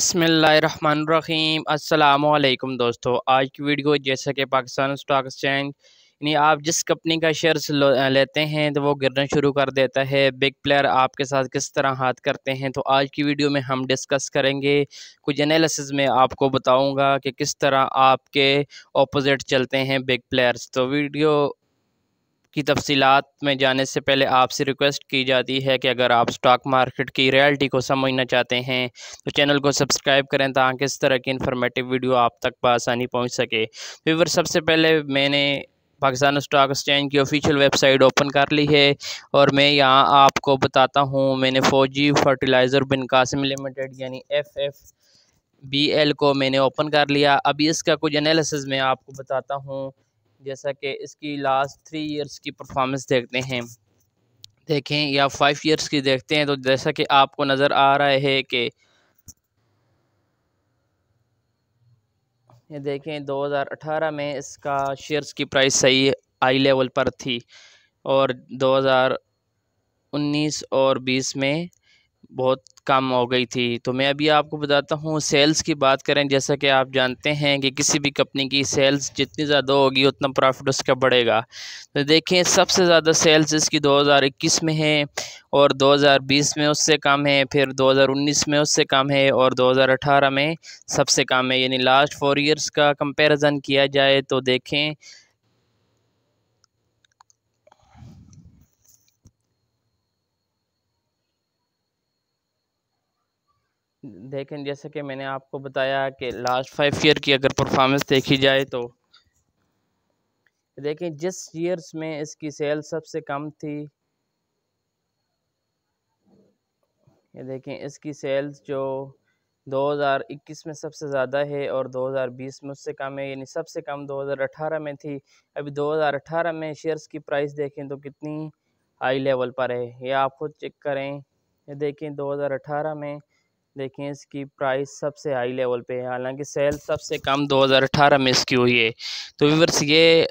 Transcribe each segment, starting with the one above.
बसमीम अल्लाम दोस्तों आज की वीडियो जैसा कि पाकिस्तान स्टॉक एक्सचेंज यानी आप जिस कंपनी का शेयर्स लेते हैं तो वो गिरना शुरू कर देता है बिग प्लेयर आपके साथ किस तरह हाथ करते हैं तो आज की वीडियो में हम डिस्कस करेंगे कुछ एनालिसिस में आपको बताऊंगा कि किस तरह आपके ऑपोजिट चलते हैं बिग प्लेयर्स तो वीडियो की तफसीत में जाने से पहले आपसे रिक्वेस्ट की जाती है कि अगर आप स्टॉक मार्केट की रियलिटी को समझना चाहते हैं तो चैनल को सब्सक्राइब करें ताकि इस तरह की इन्फॉर्मेटिव वीडियो आप तक बसानी पहुंच सके फिर सबसे पहले मैंने पाकिस्तान स्टॉक एक्सचेंज की ऑफिशियल वेबसाइट ओपन कर ली है और मैं यहाँ आपको बताता हूँ मैंने फौजी फर्टिलाइज़र बिन कासिम लिमिटेड यानी एफ एफ बी एल को मैंने ओपन कर लिया अभी इसका कुछ एनालिसिस मैं आपको बताता हूँ जैसा कि इसकी लास्ट थ्री इयर्स की परफॉर्मेंस देखते हैं देखें या फाइव इयर्स की देखते हैं तो जैसा कि आपको नज़र आ रहा है कि ये देखें 2018 में इसका शेयर्स की प्राइस सही आई लेवल पर थी और 2019 और 20 में बहुत कम हो गई थी तो मैं अभी आपको बताता हूँ सेल्स की बात करें जैसा कि आप जानते हैं कि किसी भी कंपनी की सेल्स जितनी ज़्यादा होगी उतना प्रॉफिट उसका बढ़ेगा तो देखें सबसे ज़्यादा सेल्स इसकी 2021 में है और 2020 में उससे कम है फिर 2019 में उससे कम है और 2018 में सबसे कम है यानी लास्ट फोर ईयर्स का कंपेरिज़न किया जाए तो देखें देखें जैसे कि मैंने आपको बताया कि लास्ट फाइव ईयर की अगर परफॉर्मेंस देखी जाए तो देखें जिस ईयर्स में इसकी सेल सबसे कम थी ये देखें इसकी सेल्स जो 2021 में सबसे ज़्यादा है और 2020 में उससे कम है यानी सबसे कम 2018 में थी अभी 2018 में शेयर्स की प्राइस देखें तो कितनी हाई लेवल पर है ये आप खुद चेक करें ये देखें 2018 में देखें इसकी प्राइस सबसे हाई लेवल पे है हालांकि सेल सबसे कम 2018 में इसकी हुई है तो व्यूवर्स ये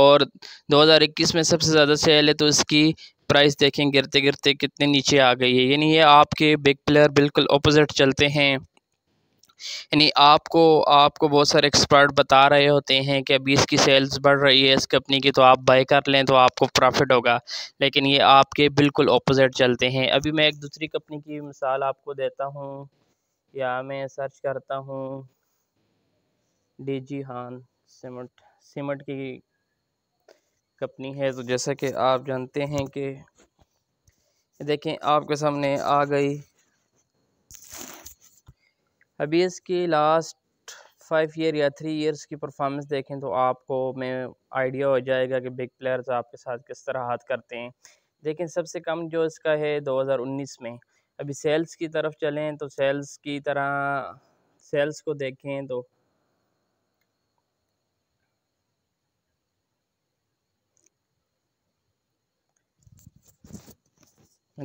और 2021 में सबसे ज़्यादा सेल है तो इसकी प्राइस देखें गिरते गिरते कितने नीचे आ गई है यानी ये आपके बिग प्लेयर बिल्कुल अपोजिट चलते हैं यानी आपको आपको बहुत सारे एक्सपर्ट बता रहे होते हैं कि अभी इसकी सेल्स बढ़ रही है इस कंपनी की तो आप बाई कर लें तो आपको प्रॉफिट होगा लेकिन ये आपके बिल्कुल अपोजिट चलते हैं अभी मैं एक दूसरी कंपनी की मिसाल आपको देता हूँ या मैं सर्च करता हूँ डी जी हान सिमट सिमट की कंपनी है तो जैसा कि आप जानते हैं कि देखें आपके सामने आ गई अभी इसकी लास्ट फाइव ईयर या थ्री इयर्स की परफॉर्मेंस देखें तो आपको में आइडिया हो जाएगा कि बिग प्लेयर्स आपके साथ किस तरह हाथ करते हैं लेकिन सबसे कम जो इसका है 2019 में अभी सेल्स की तरफ चलें तो सेल्स की तरह सेल्स को देखें तो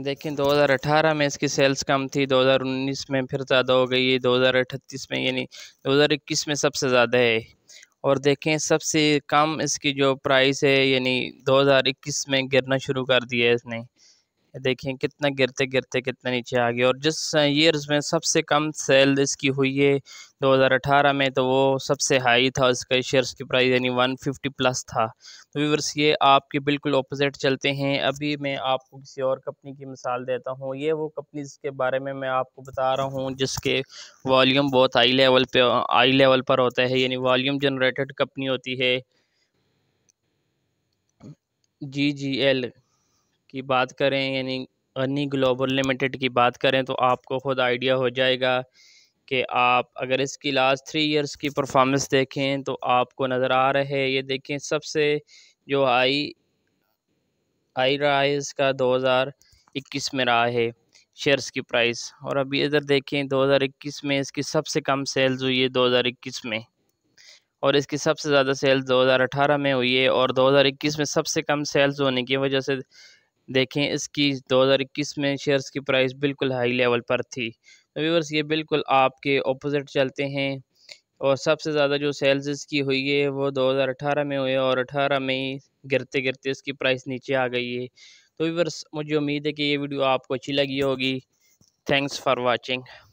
देखें 2018 में इसकी सेल्स कम थी 2019 में फिर ज़्यादा हो गई है दो में यानी 2021 में सबसे ज़्यादा है और देखें सबसे कम इसकी जो प्राइस है यानी 2021 में गिरना शुरू कर दिया है इसने देखें कितना गिरते गिरते कितना नीचे आ गया और जिस ईयर्स में सबसे कम सेल इसकी हुई है 2018 में तो वो सबसे हाई था इसका शेयर्स की प्राइस यानी 150 प्लस था तो व्यूवर्स ये आपके बिल्कुल ऑपोजिट चलते हैं अभी मैं आपको किसी और कंपनी की मिसाल देता हूँ ये वो कंपनी के बारे में मैं आपको बता रहा हूँ जिसके वॉल्यूम बहुत हाई लेवल पे हाई लेवल पर होता है यानी वॉल्यूम जनरेटेड कंपनी होती है जी जी एल की बात करें यानी अनी ग्लोबल लिमिटेड की बात करें तो आपको ख़ुद आइडिया हो जाएगा कि आप अगर इसकी लास्ट थ्री इयर्स की परफॉर्मेंस देखें तो आपको नज़र आ रहा है ये देखें सबसे जो आई आई रहा है इसका 2021 में रहा है शेयर्स की प्राइस और अभी इधर देखें 2021 में इसकी सबसे कम सेल्स हुई है 2021 में और इसकी सबसे ज़्यादा सेल्स 2018 में हुई है और 2021 में सबसे कम सेल्स होने की वजह से देखें इसकी 2021 में शेयर्स की प्राइस बिल्कुल हाई लेवल पर थी तो व्यूवर्स ये बिल्कुल आपके ऑपोजिट चलते हैं और सबसे ज़्यादा जो सेल्स इसकी हुई है वो 2018 में हुए और 18 में गिरते गिरते इसकी प्राइस नीचे आ गई है तो व्यूवर्स मुझे उम्मीद है कि ये वीडियो आपको अच्छी लगी होगी थैंक्स फॉर वॉचिंग